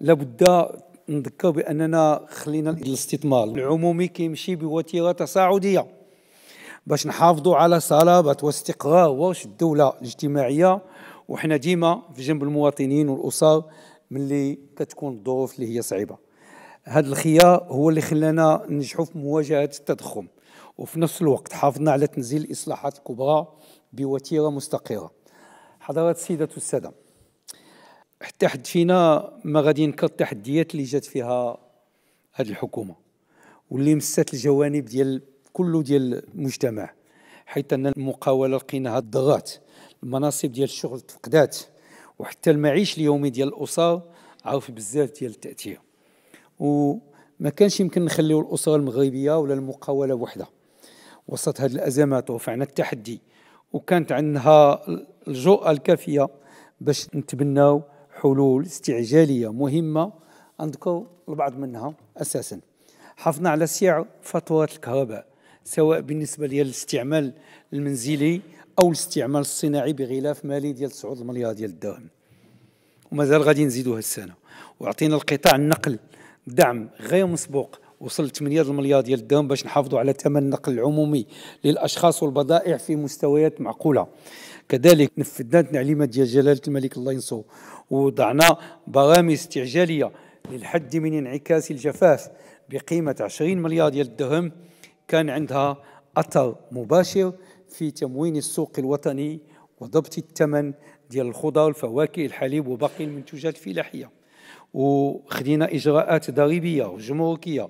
لابد نذكر باننا خلينا الاستثمار العمومي كيمشي بوتيره تصاعديه باش نحافظوا على صلابه واستقرار ورش الدوله الاجتماعيه وحنا ديما في جنب المواطنين والاسر ملي كتكون الظروف اللي هي صعيبه هذا الخيار هو اللي خلانا ننجحوا في مواجهه التضخم وفي نفس الوقت حافظنا على تنزيل الاصلاحات الكبرى بوتيره مستقره حضرات السيدة والسادة حد فينا ما غادي ينكر التحديات اللي جات فيها هذه الحكومة واللي مست الجوانب ديال كله ديال المجتمع حيث أن المقاولة لقيناها ضغط المناصب ديال الشغل تفقدات وحتى المعيش اليومي ديال الأسر عارف بزاف ديال التأثير وما كانش يمكن نخليو الأسر المغربية ولا المقاولة بوحدها وسط هذه الأزمات ورفعنا التحدي وكانت عندها الجرأة الكافية باش نتبناو حلول استعجالية مهمة عندكم البعض منها أساسا حافظنا على سعر فاتورة الكهرباء سواء بالنسبة ديال الاستعمال المنزلي أو الاستعمال الصناعي بغلاف مالي ديال 9 مليار ديال الدرهم ومازال غادي نزيدوها السنة وعطينا القطاع النقل دعم غير مسبوق وصل 8 المليار ديال الدرهم باش نحافظوا على ثمن النقل العمومي للاشخاص والبضائع في مستويات معقوله كذلك نفذنا التعليمات ديال جلاله الملك الله ينصرو وضعنا برامج استعجاليه للحد من انعكاس الجفاف بقيمه 20 مليار ديال الدرهم كان عندها اثر مباشر في تموين السوق الوطني وضبط الثمن ديال الخضار والفواكه الحليب وباقي المنتوجات الفلاحيه وخدينا اجراءات ضريبيه وجمركيه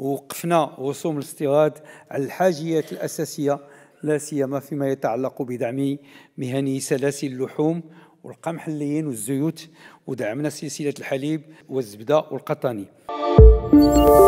ووقفنا رسوم الاستيراد على الحاجيات الأساسية لا سيما فيما يتعلق بدعم مهني سلاسل اللحوم والقمح اللين والزيوت ودعمنا سلسلة الحليب والزبدة والقطاني